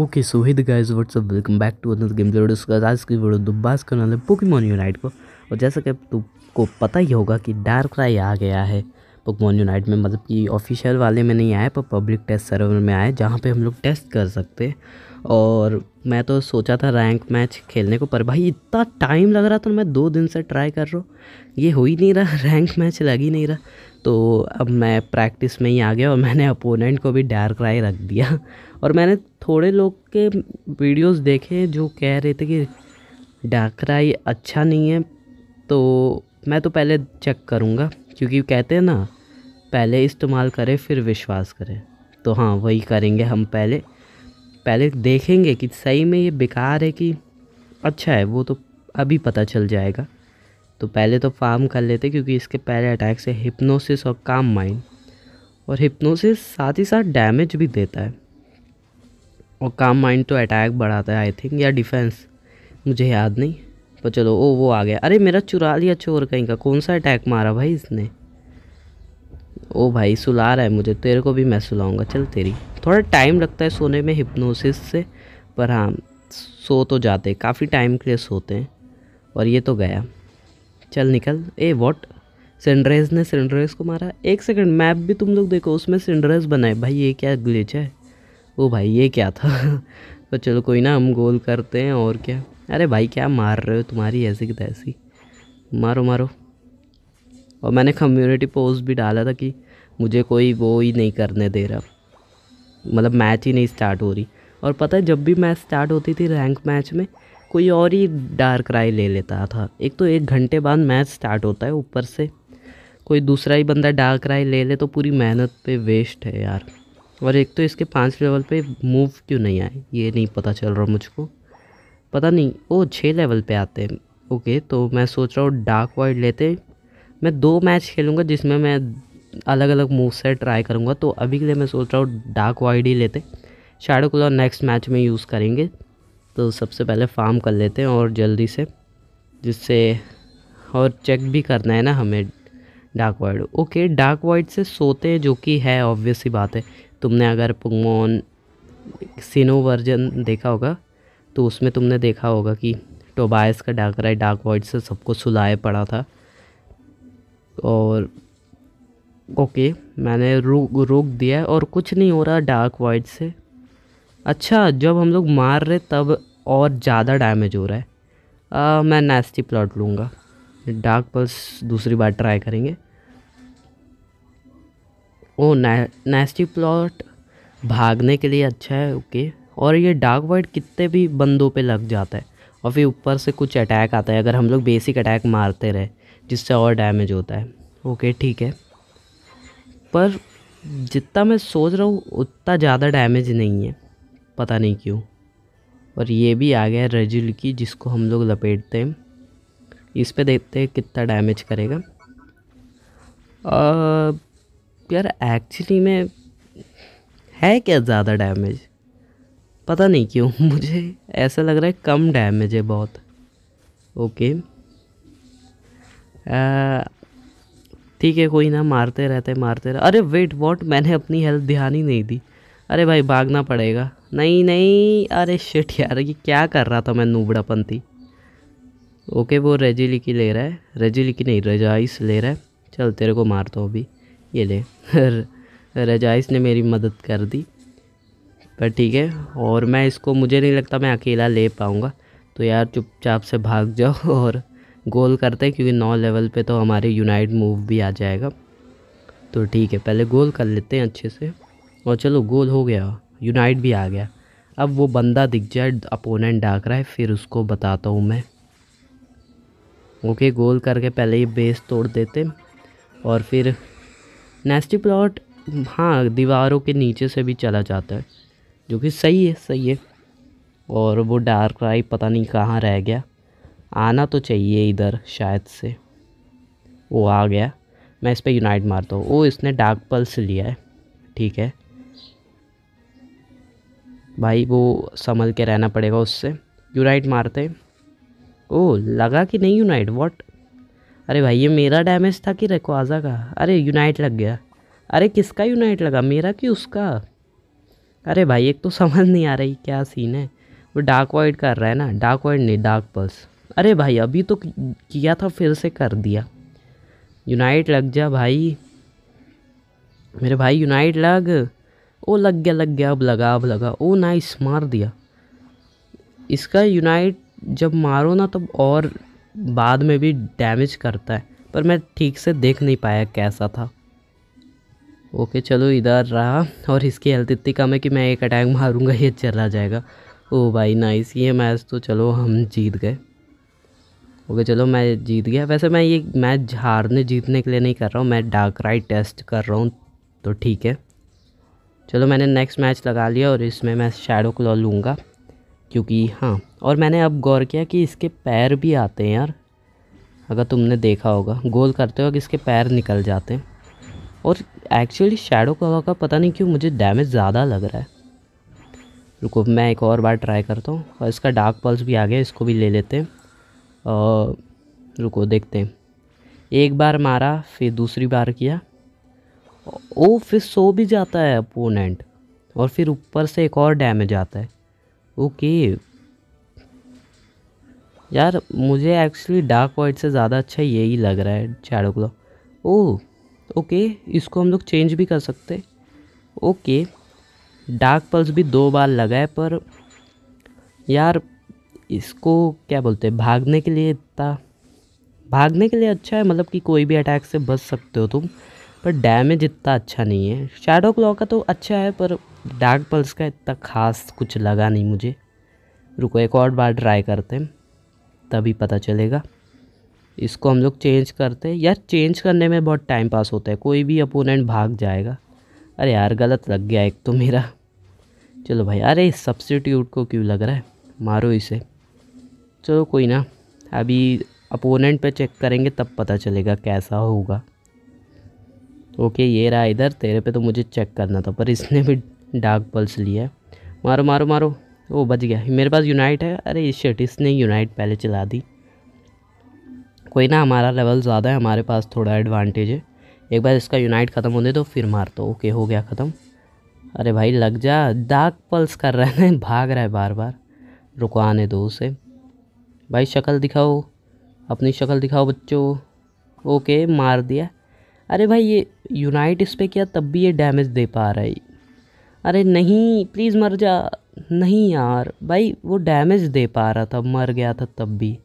okay so हिद guys what's up welcome back to another game जरूर उसका आज की वीडियो दोबास करना है पोकेमोन यूनाइट को और जैसा कि तुमको पता ही होगा कि डार्क राय आ गया है पोकेमोन यूनाइट में मतलब कि ऑफिशियल वाले में नहीं आया पर पब्लिक टेस्ट सर्वर में आए जहाँ पे हम लोग टेस्ट कर सकते हैं और मैं तो सोचा था रैंक मैच खेलने को पर भाई इतना टाइम लग रहा था मैं दो दिन से ट्राई कर रहा हूँ ये हो ही नहीं रहा रैंक मैच लग ही नहीं रहा तो अब मैं प्रैक्टिस में ही आ गया और मैंने अपोनेंट को भी डार्क राय रख दिया और मैंने थोड़े लोग के वीडियोस देखे जो कह रहे थे कि राय अच्छा नहीं है तो मैं तो पहले चेक करूँगा क्योंकि कहते हैं ना पहले इस्तेमाल करें फिर विश्वास करें तो हाँ वही करेंगे हम पहले पहले देखेंगे कि सही में ये बेकार है कि अच्छा है वो तो अभी पता चल जाएगा तो पहले तो फार्म कर लेते क्योंकि इसके पहले अटैक्स है हिप्नोसिस और काम माइंड और हिप्नोसिस साथ ही साथ डैमेज भी देता है और काम माइंड तो अटैक बढ़ाता है आई थिंक या डिफेंस मुझे याद नहीं पर चलो ओ वो आ गया अरे मेरा चुरा लिया चोर कहीं का कौन सा अटैक मारा भाई इसने ओ भाई सुला रहा है मुझे तेरे को भी मैं सुलाऊंगा चल तेरी थोड़ा टाइम लगता है सोने में हिप्नोसिस से पर हाँ सो तो जाते काफ़ी टाइम के लिए सोते हैं और ये तो गया चल निकल ए वॉट सेंड्रेज ने सेंड्रेज को मारा एक सेकंड मैप भी तुम लोग देखो उसमें सेंड्रेज बनाए भाई ये क्या ग्लिच है ओ भाई ये क्या था तो चलो कोई ना हम गोल करते हैं और क्या अरे भाई क्या मार रहे हो तुम्हारी ऐसी की तैसी मारो मारो और मैंने कम्युनिटी पोस्ट भी डाला था कि मुझे कोई वो ही नहीं करने दे रहा मतलब मैच ही नहीं स्टार्ट हो रही और पता है जब भी मैच स्टार्ट होती थी रैंक मैच में कोई और ही डार्क राय ले लेता था एक तो एक घंटे बाद मैच स्टार्ट होता है ऊपर से कोई दूसरा ही बंदा डार्क राय ले ले तो पूरी मेहनत पे वेस्ट है यार और एक तो इसके पांच लेवल पे मूव क्यों नहीं आए ये नहीं पता चल रहा मुझको पता नहीं ओ छः लेवल पे आते हैं ओके तो मैं सोच रहा हूँ डार्क वाइड लेते मैं दो मैच खेलूँगा जिसमें मैं अलग अलग मूव से ट्राई करूँगा तो अभी के लिए मैं सोच रहा हूँ डार्क वाइड ही लेते शेडो कलर नेक्स्ट मैच में यूज़ करेंगे तो सबसे पहले फार्म कर लेते हैं और जल्दी से जिससे और चेक भी करना है ना हमें dark void okay dark void से सोते हैं जो कि है ऑब्वियस ही बात है तुमने अगर पुंगमोन सिनो वर्जन देखा होगा तो उसमें तुमने देखा होगा कि टोबायस का डार्क राइट डार्क वाइड से सबको सुलाए पड़ा था और ओके मैंने रोक रोक दिया और कुछ नहीं हो रहा डार्क वाइट से अच्छा जब हम लोग मार रहे तब और ज़्यादा डैमेज हो रहा है आ, मैं नेस्टी प्लॉट लूँगा डार्क पल्स दूसरी बार ट्राई करेंगे ओ नेस्टी प्लॉट भागने के लिए अच्छा है ओके और ये डार्क वाइट कितने भी बंदों पे लग जाता है और फिर ऊपर से कुछ अटैक आता है अगर हम लोग बेसिक अटैक मारते रहे जिससे और डैमेज होता है ओके ठीक है पर जितना मैं सोच रहा हूँ उतना ज़्यादा डैमेज नहीं है पता नहीं क्यों और ये भी आ गया रजुल की जिसको हम लोग लपेटते हैं इस पे देखते हैं कितना डैमेज करेगा आ, यार एक्चुअली में है क्या ज़्यादा डैमेज पता नहीं क्यों मुझे ऐसा लग रहा है कम डैमेज है बहुत ओके आ, ठीक है कोई ना मारते रहते मारते रहते अरे वेट वॉट मैंने अपनी हेल्थ ध्यान ही नहीं दी अरे भाई भागना पड़ेगा नहीं नहीं अरे शिट यार ये क्या कर रहा था मैं नूबड़ापंथी ओके वो रेजी लिखी ले रहा है रेजी लिखी नहीं रजाइस ले रहा है चल तेरे को मारता हूँ अभी ये ले रजाइस ने मेरी मदद कर दी पर ठीक है और मैं इसको मुझे नहीं लगता मैं अकेला ले पाऊँगा तो यार चुपचाप से भाग जाओ और गोल करते हैं क्योंकि नौ लेवल पे तो हमारे यूनाइट मूव भी आ जाएगा तो ठीक है पहले गोल कर लेते हैं अच्छे से और चलो गोल हो गया यूनाइट भी आ गया अब वो बंदा दिख जाए अपोनेंट डाक रहा है फिर उसको बताता हूँ मैं ओके गोल करके पहले ये बेस तोड़ देते और फिर नेस्टी प्लॉट हाँ दीवारों के नीचे से भी चला जाता है जो कि सही है सही है और वो डार्क राइट पता नहीं कहाँ रह गया आना तो चाहिए इधर शायद से वो आ गया मैं इस पर यूनाइट मारता हूँ ओ इसने डार्क पल्स लिया है ठीक है भाई वो संभल के रहना पड़ेगा उससे यूनाइट मारते ओ लगा कि नहीं यूनाइट व्हाट अरे भाई ये मेरा डैमेज था कि रेकवाजा का अरे यूनाइट लग गया अरे किसका यूनाइट लगा मेरा कि उसका अरे भाई एक तो समझ नहीं आ रही क्या सीन है वो डार्क वाइट कर रहा है ना डार्क वाइट नहीं डार्क पल्स अरे भाई अभी तो किया था फिर से कर दिया यूनाइट लग जा भाई मेरे भाई यूनाइट लग ओ लग गया लग गया अब लगा अब लगा ओ नाइस मार दिया इसका यूनाइट जब मारो ना तब और बाद में भी डैमेज करता है पर मैं ठीक से देख नहीं पाया कैसा था ओके चलो इधर रहा और इसकी हेल्थ इतनी कम है कि मैं एक अटैक मारूंगा ये चला जाएगा ओ भाई नाइस ये मैच तो चलो हम जीत गए ओके चलो मैं जीत गया वैसे मैं ये मैच हारने जीतने के लिए नहीं कर रहा हूँ मैं डार्क राइट टेस्ट कर रहा हूँ तो ठीक है चलो मैंने नेक्स्ट मैच लगा लिया और इसमें मैं शेडो क्लॉ लूँगा क्योंकि हाँ और मैंने अब गौर किया कि इसके पैर भी आते हैं यार अगर तुमने देखा होगा गोल करते वक्त इसके पैर निकल जाते हैं और एक्चुअली शेडो क्लॉ का पता नहीं क्यों मुझे डैमेज ज़्यादा लग रहा है रुको मैं एक और बार ट्राई करता हूँ और इसका डार्क पल्स भी आ गया इसको भी ले लेते हैं रुको देखते हैं एक बार मारा फिर दूसरी बार किया ओ फिर सो भी जाता है अपोनेंट और फिर ऊपर से एक और डैमेज आता है ओके यार मुझे एक्चुअली डार्क वाइट से ज़्यादा अच्छा यही लग रहा है चैडो ग्लो ओ ओके इसको हम लोग चेंज भी कर सकते ओके डार्क पल्स भी दो बार लगा है पर यार इसको क्या बोलते हैं भागने के लिए इतना भागने के लिए अच्छा है मतलब कि कोई भी अटैक से बच सकते हो तुम पर डैमेज इतना अच्छा नहीं है शेडो क्लॉ का तो अच्छा है पर डार्क पल्स का इतना खास कुछ लगा नहीं मुझे रुको एक और बार ट्राई करते हैं तभी पता चलेगा इसको हम लोग चेंज करते हैं यार चेंज करने में बहुत टाइम पास होता है कोई भी अपोनेंट भाग जाएगा अरे यार गलत लग गया एक तो मेरा चलो भाई अरे सब्सिट्यूट को क्यों लग रहा है मारो इसे चलो कोई ना अभी अपोनेंट पे चेक करेंगे तब पता चलेगा कैसा होगा ओके ये रहा इधर तेरे पे तो मुझे चेक करना था पर इसने भी डार्क पल्स लिया है मारो मारो मारो वो बच गया मेरे पास यूनाइट है अरे इस शर्ट इसने यूनाइट पहले चला दी कोई ना हमारा लेवल ज़्यादा है हमारे पास थोड़ा एडवांटेज है एक बार इसका यूनाइट ख़त्म होने दो फिर मार दो ओके हो गया ख़त्म अरे भाई लग जा डार्क पल्स कर रहे हैं भाग रहा है बार बार रुको दो उसे भाई शक्ल दिखाओ अपनी शक्ल दिखाओ बच्चों ओके मार दिया अरे भाई ये यूनाइट इस पर किया तब भी ये डैमेज दे पा रहा है अरे नहीं प्लीज़ मर जा नहीं यार भाई वो डैमेज दे पा रहा था मर गया था तब भी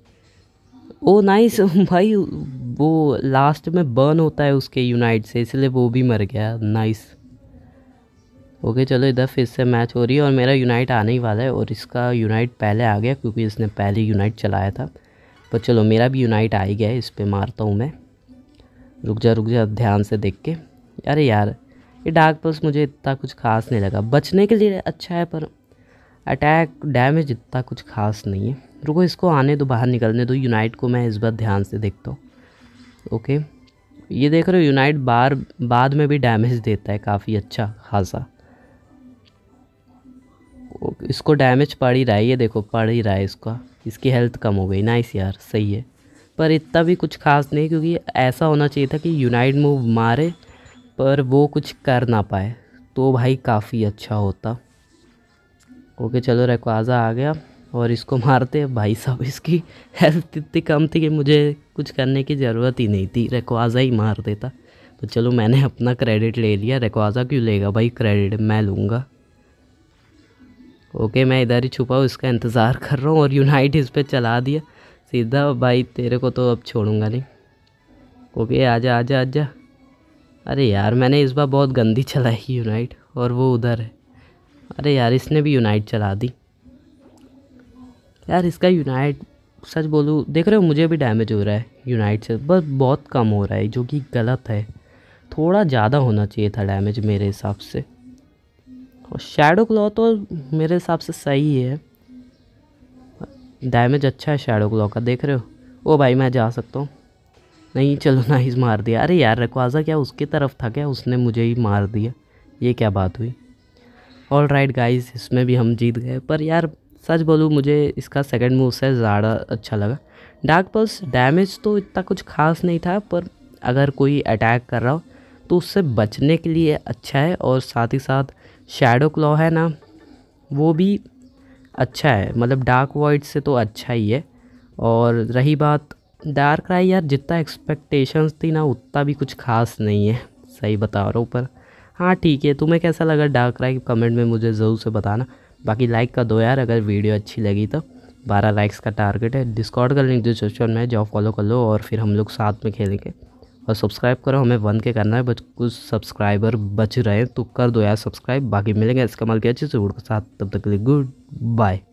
ओ नाइस भाई वो लास्ट में बर्न होता है उसके यूनाइट से इसलिए वो भी मर गया नाइस ओके चलो इधर फिर से मैच हो रही है और मेरा यूनाइट आने ही वाला है और इसका यूनाइट पहले आ गया क्योंकि इसने पहले यूनाइट चलाया था पर चलो मेरा भी यूनाइट आ ही गया है इस पर मारता हूँ मैं रुक जा रुक जा ध्यान से देख के अरे यार ये डार्क पल्स मुझे इतना कुछ खास नहीं लगा बचने के लिए अच्छा है पर अटैक डैमेज इतना कुछ खास नहीं है रुको इसको आने दो बाहर निकलने दो यूनाइट को मैं इस बार ध्यान से देखता हूँ ओके ये देख रहे हो यूनाइट बार बाद में भी डैमेज देता है काफ़ी अच्छा खासा इसको डैमेज पड़ ही रहा है ये देखो पड़ ही रहा है इसका इसकी हेल्थ कम हो गई नाइस यार सही है पर इतना भी कुछ खास नहीं क्योंकि ऐसा होना चाहिए था कि यूनाइट मूव मारे पर वो कुछ कर ना पाए तो भाई काफ़ी अच्छा होता ओके चलो रेकवाजा आ गया और इसको मारते भाई साहब इसकी हेल्थ इतनी कम थी कि मुझे कुछ करने की ज़रूरत ही नहीं थी रेकवाजा ही मार देता तो चलो मैंने अपना क्रेडिट ले लिया रेकवाजा क्यों लेगा भाई क्रेडिट मैं लूँगा ओके मैं इधर ही छुपा हूँ इसका इंतज़ार कर रहा हूँ और यूनाइट इस पर चला दिया सीधा भाई तेरे को तो अब छोड़ूंगा नहीं ओके आजा आजा आजा अरे यार मैंने इस बार बहुत गंदी चलाई यूनाइट और वो उधर है अरे यार इसने भी यूनाइट चला दी यार इसका यूनाइट सच बोलूँ देख रहे हो मुझे भी डैमेज हो रहा है यूनाइट से बस बहुत कम हो रहा है जो कि गलत है थोड़ा ज़्यादा होना चाहिए था डैमेज मेरे हिसाब से और शेडो क्लॉ तो मेरे हिसाब से सही है डैमेज अच्छा है शेडो क्लॉ का देख रहे हो ओ भाई मैं जा सकता हूँ नहीं चलो नाइस मार दिया अरे यार रकवाज़ा क्या उसकी तरफ था क्या उसने मुझे ही मार दिया ये क्या बात हुई ऑल राइट गाइज इसमें भी हम जीत गए पर यार सच बोलूँ मुझे इसका सेकंड मूव से ज़्यादा अच्छा लगा डार्क पल्स डैमेज तो इतना कुछ खास नहीं था पर अगर कोई अटैक कर रहा हो तो उससे बचने के लिए अच्छा है और साथ ही साथ शेडो क्लॉ है ना वो भी अच्छा है मतलब डार्क वाइट से तो अच्छा ही है और रही बात डार्क राय यार जितना एक्सपेक्टेशंस थी ना उतना भी कुछ खास नहीं है सही बता रहा हूँ पर हाँ ठीक है तुम्हें कैसा लगा डार्क राय कमेंट में मुझे ज़रूर से बताना बाकी लाइक का दो यार अगर वीडियो अच्छी लगी तो बारह लाइक्स का टारगेट है कर का लिंक डिस्क्रिप्शन में जॉब फॉलो कर लो और फिर हम लोग साथ में खेलेंगे और सब्सक्राइब करो हमें वन के करना है बच कुछ सब्सक्राइबर बच रहे हैं तो कर दो यार सब्सक्राइब बाकी मिलेंगे इसका मल के अच्छे से के साथ तब तक के लिए गुड बाय